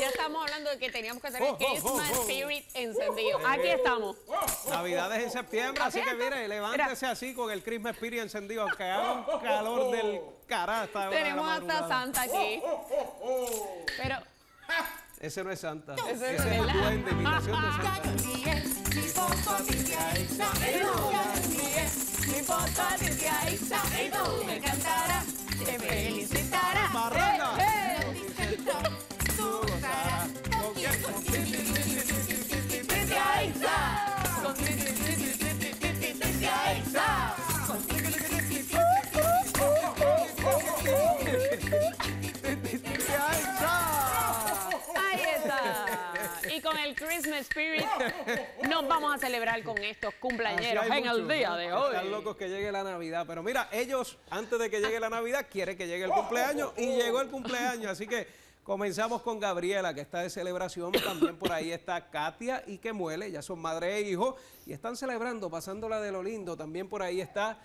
ya estamos hablando de que teníamos que hacer el oh, oh, oh, Christmas Spirit encendido. Aquí estamos. Navidad es en septiembre, así que mire, levántese así con el Christmas Spirit encendido, QUE haga un calor del carajo. Tenemos hasta Santa aquí. Pero... Ese no es Santa. Ese es el duende, imitación de Santa. Mi foto dice ahí, ME encantará, te felicitará. el Christmas Spirit, nos vamos a celebrar con estos cumpleaños en el día de hoy. Están locos que llegue la Navidad, pero mira, ellos antes de que llegue la Navidad quieren que llegue el cumpleaños y llegó el cumpleaños, así que comenzamos con Gabriela que está de celebración, también por ahí está Katia y que muele, ya son madre e hijo y están celebrando, pasándola de lo lindo, también por ahí está...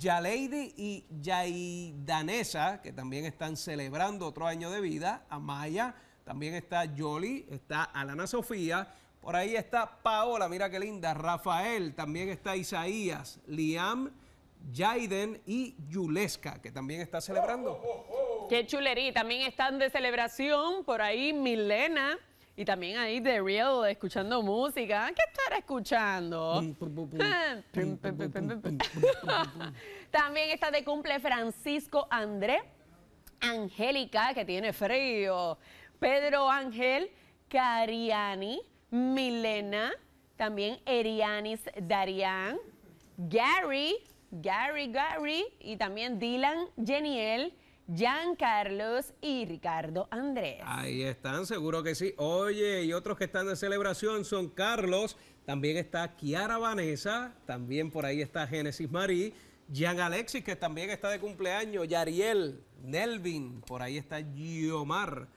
Lady y Yaidanesa, que también están celebrando otro año de vida, Amaya, también está Yoli, está Alana Sofía, por ahí está Paola, mira qué linda, Rafael, también está Isaías, Liam, Jaiden y Yuleska, que también está celebrando. Qué chulería, también están de celebración por ahí Milena. Y también ahí The Real escuchando música. ¿Qué estará escuchando? también está de cumple Francisco André. Angélica, que tiene frío. Pedro Ángel Cariani, Milena, también Erianis Darian, Gary, Gary Gary y también Dylan Geniel. Jan Carlos y Ricardo Andrés. Ahí están, seguro que sí. Oye, y otros que están de celebración son Carlos, también está Kiara Vanessa, también por ahí está Génesis Marí, Jan Alexis, que también está de cumpleaños, Yariel, Nelvin, por ahí está Giomar.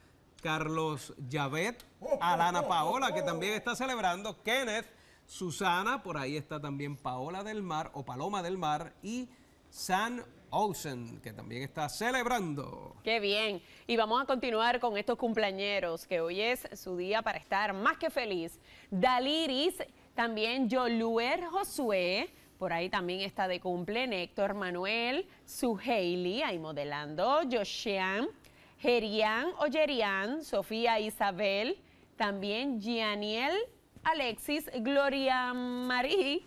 Carlos Yavet, oh, oh, Alana oh, Paola, que también está celebrando, Kenneth, Susana, por ahí está también Paola del Mar o Paloma del Mar y San Olsen, que también está celebrando. Qué bien. Y vamos a continuar con estos cumpleaños que hoy es su día para estar más que feliz. Daliris, también Yoluer Josué, por ahí también está de cumple, Héctor Manuel, Suheili, ahí modelando, Josiane Gerian Oyerian, Sofía Isabel, también Gianiel Alexis, Gloria Marí,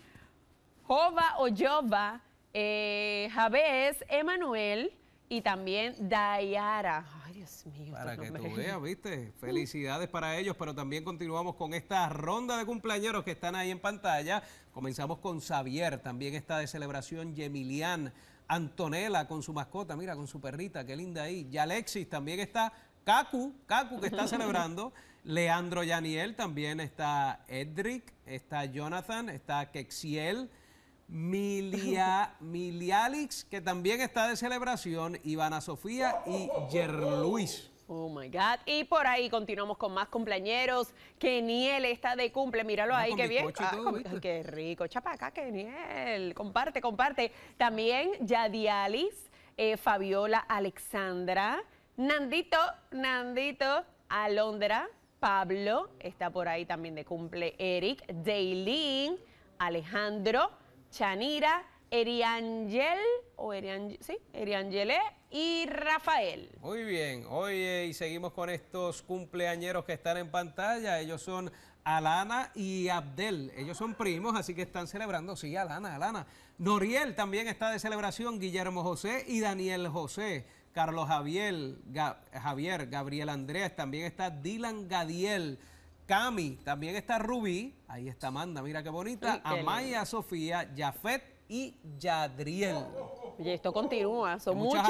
Jova Ollova, eh, Javés, Emanuel y también Dayara. Ay, Dios mío. Para que tú veas, viste. Felicidades para ellos, pero también continuamos con esta ronda de cumpleaños que están ahí en pantalla. Comenzamos con Xavier, también está de celebración Yemilian. Antonella con su mascota, mira, con su perrita, qué linda ahí. Y Alexis también está. Cacu, Cacu que está celebrando. Leandro Yaniel también está. Edric, está Jonathan, está Kexiel. Milia, Milialix, que también está de celebración, Ivana Sofía y Luis Oh my God. Y por ahí continuamos con más cumpleañeros. Keniel está de cumple. Míralo ahí, qué bien. Ah, qué rico. Chapaca, Keniel. Comparte, comparte. También Yadialis, eh, Fabiola Alexandra, Nandito, Nandito, Alondra, Pablo. Está por ahí también de cumple Eric, Daylin, Alejandro, Chanira, Eriangel, o Eriangel, sí, Eriangelé, y Rafael. Muy bien, oye, y seguimos con estos cumpleañeros que están en pantalla. Ellos son Alana y Abdel. Ellos son primos, así que están celebrando. Sí, Alana, Alana. Noriel también está de celebración, Guillermo José y Daniel José. Carlos Javier, Javier, Gabriel Andrés, también está Dylan Gadiel. Cami, también está Rubí, ahí está Amanda, mira qué bonita, Amaya, Sofía, Jafet y Yadriel. Oh, oh, oh. Y esto continúa. Son muchos.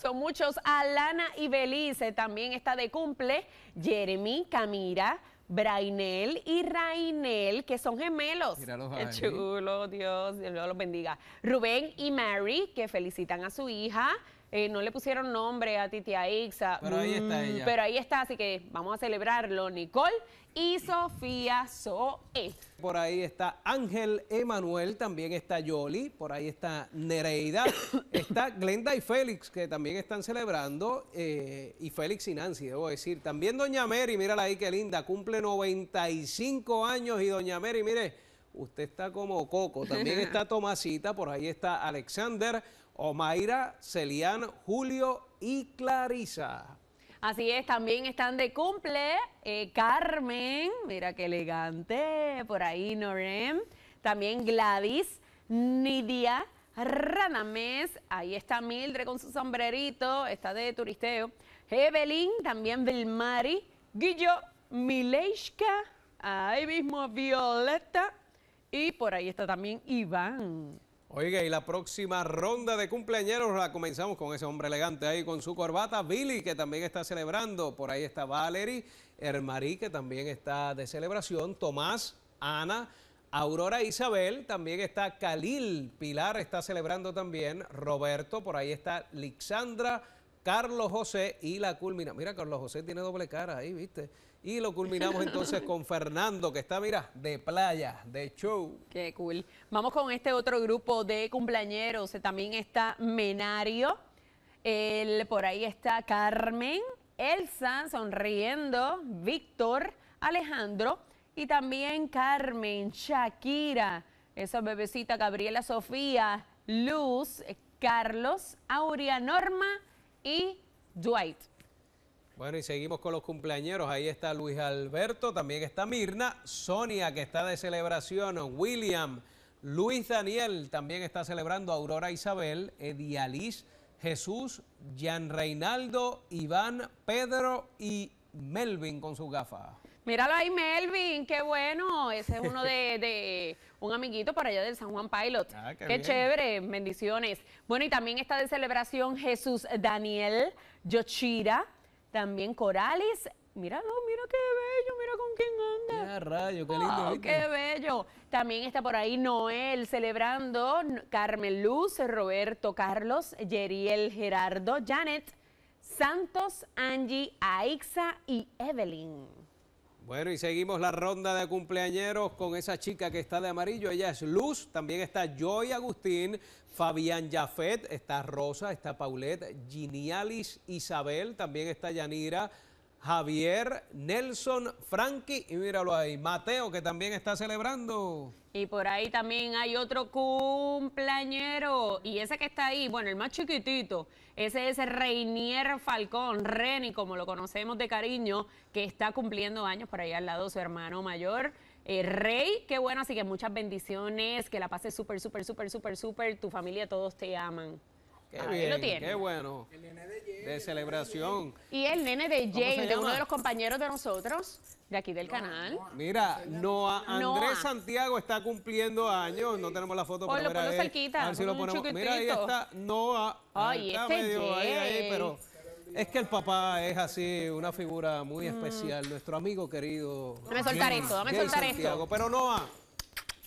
Son muchos. Alana y Belice también está de cumple. Jeremy, Camira. Brainel y Rainel, que son gemelos. Qué chulo, Dios, Dios los bendiga. Rubén y Mary, que felicitan a su hija. Eh, no le pusieron nombre a Titi Aixa. Pero ahí está mm, ella. Pero ahí está, así que vamos a celebrarlo, Nicole y Sofía Zoe. Por ahí está Ángel Emanuel, también está Yoli, por ahí está Nereida, está Glenda y Félix, que también están celebrando, eh, y Félix y Nancy, debo decir. También Doña Mary, mírala ahí qué linda, cumple 95 años y Doña Mary, mire, usted está como Coco. También está Tomasita, por ahí está Alexander. Omaira, Celian, Julio y Clarisa. Así es, también están de cumple eh, Carmen, mira qué elegante, por ahí Norem, también Gladys, Nidia, Ranamés, ahí está Mildre con su sombrerito, está de turisteo, Evelyn, también Belmary, Guillo, Mileyska, ahí mismo Violeta y por ahí está también Iván. Oiga, y la próxima ronda de cumpleaños la comenzamos con ese hombre elegante ahí con su corbata, Billy, que también está celebrando. Por ahí está Valerie, Hermarí, que también está de celebración, Tomás, Ana, Aurora Isabel, también está Khalil, Pilar está celebrando también, Roberto, por ahí está Lixandra, Carlos José y la culmina. Mira, Carlos José tiene doble cara ahí, ¿viste? Y lo culminamos entonces con Fernando, que está, mira, de playa, de show. Qué cool. Vamos con este otro grupo de cumpleañeros. También está Menario. por ahí está Carmen, Elsa, sonriendo, Víctor, Alejandro y también Carmen, Shakira, esa bebecita Gabriela Sofía, Luz, Carlos, Auria Norma y Dwight. Bueno, y seguimos con los cumpleañeros. Ahí está Luis Alberto, también está Mirna, Sonia, que está de celebración, William, Luis Daniel, también está celebrando, Aurora Isabel, Edialis, Jesús, Jan Reinaldo, Iván, Pedro y Melvin con sus gafas. Míralo ahí, Melvin, qué bueno. Ese es uno de, un amiguito para allá del San Juan Pilot. Ah, qué, qué chévere, bendiciones. Bueno, y también está de celebración Jesús Daniel, Yochira, también Coralis. Míralo, mira qué bello, mira con quién anda. Mira rayo, qué lindo. Oh, qué bello. También está por ahí Noel celebrando, Carmen Luz, Roberto Carlos, Yeriel Gerardo, Janet, Santos, Angie, Aixa y Evelyn. Bueno, y seguimos la ronda de cumpleañeros con esa chica que está de amarillo. Ella es Luz, también está Joy Agustín, Fabián Jafet, está Rosa, está Paulette, Ginialis Isabel, también está Yanira. Javier, Nelson, Frankie y míralo ahí, Mateo que también está celebrando. Y por ahí también hay otro cumpleañero y ese que está ahí, bueno, el más chiquitito, ese es Reinier Falcón, Reni como lo conocemos de cariño, que está cumpliendo años por ahí al lado su hermano mayor. Eh, Rey, qué bueno, así que muchas bendiciones, que la pases súper, súper, súper, súper, súper, tu familia, todos te aman. Qué ah, bien, qué bueno. de, celebración. Y el nene de Jay, de uno de los compañeros de nosotros, de aquí del canal. Mira, Noah, Andrés Santiago está cumpliendo años. No tenemos la foto para ver ponlo eh, cerquita. A ver si lo ponemos. Mira, ahí está Noah. Ay, está este medio ahí, ahí, pero... Es que el papá es así, una figura muy especial, mm. nuestro amigo querido. Dame soltar esto, dame soltar esto. Pero Noah,